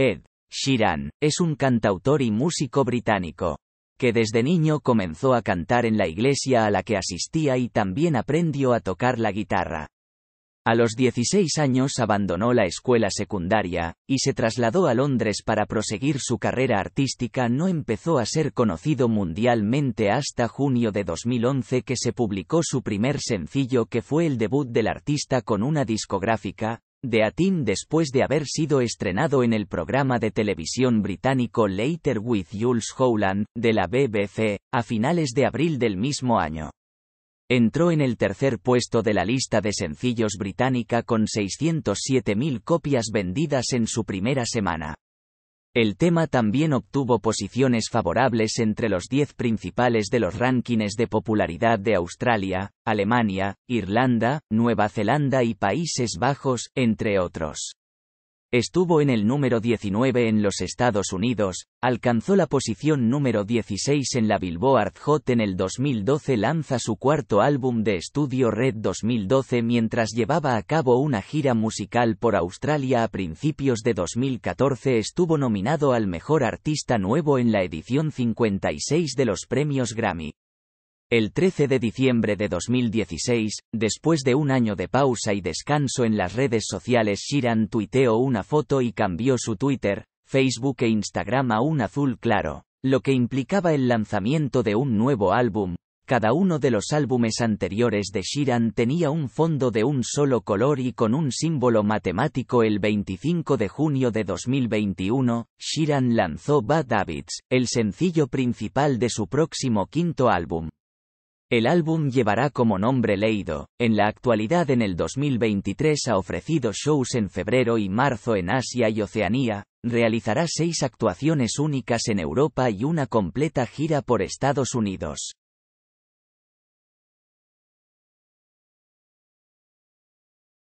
Ed Sheeran es un cantautor y músico británico que desde niño comenzó a cantar en la iglesia a la que asistía y también aprendió a tocar la guitarra. A los 16 años abandonó la escuela secundaria, y se trasladó a Londres para proseguir su carrera artística. No empezó a ser conocido mundialmente hasta junio de 2011 que se publicó su primer sencillo que fue el debut del artista con una discográfica, de Atin después de haber sido estrenado en el programa de televisión británico Later with Jules Howland, de la BBC, a finales de abril del mismo año. Entró en el tercer puesto de la lista de sencillos británica con 607.000 copias vendidas en su primera semana. El tema también obtuvo posiciones favorables entre los diez principales de los rankings de popularidad de Australia, Alemania, Irlanda, Nueva Zelanda y Países Bajos, entre otros. Estuvo en el número 19 en los Estados Unidos, alcanzó la posición número 16 en la Billboard Hot en el 2012 lanza su cuarto álbum de estudio Red 2012 mientras llevaba a cabo una gira musical por Australia a principios de 2014 estuvo nominado al Mejor Artista Nuevo en la edición 56 de los premios Grammy. El 13 de diciembre de 2016, después de un año de pausa y descanso en las redes sociales, Shiran tuiteó una foto y cambió su Twitter, Facebook e Instagram a un azul claro, lo que implicaba el lanzamiento de un nuevo álbum. Cada uno de los álbumes anteriores de Shiran tenía un fondo de un solo color y con un símbolo matemático. El 25 de junio de 2021, Shiran lanzó Bad Habits, el sencillo principal de su próximo quinto álbum. El álbum llevará como nombre Leido. En la actualidad en el 2023 ha ofrecido shows en febrero y marzo en Asia y Oceanía, realizará seis actuaciones únicas en Europa y una completa gira por Estados Unidos.